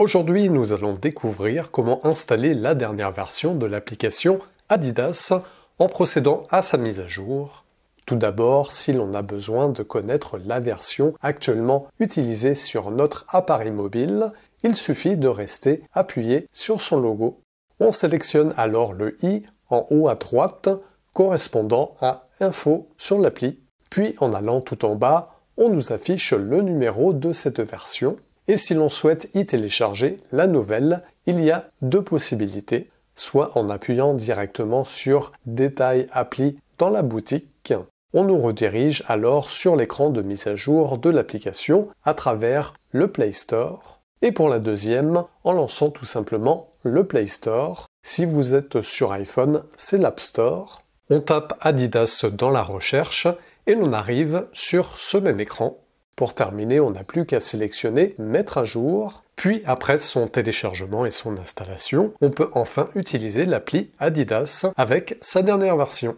Aujourd'hui, nous allons découvrir comment installer la dernière version de l'application Adidas en procédant à sa mise à jour. Tout d'abord, si l'on a besoin de connaître la version actuellement utilisée sur notre appareil mobile, il suffit de rester appuyé sur son logo. On sélectionne alors le i en haut à droite correspondant à Info sur l'appli. Puis en allant tout en bas, on nous affiche le numéro de cette version et si l'on souhaite y télécharger la nouvelle, il y a deux possibilités, soit en appuyant directement sur Détails appli dans la boutique. On nous redirige alors sur l'écran de mise à jour de l'application à travers le Play Store. Et pour la deuxième, en lançant tout simplement le Play Store. Si vous êtes sur iPhone, c'est l'App Store. On tape Adidas dans la recherche et l'on arrive sur ce même écran pour terminer, on n'a plus qu'à sélectionner Mettre à jour, puis après son téléchargement et son installation, on peut enfin utiliser l'appli Adidas avec sa dernière version.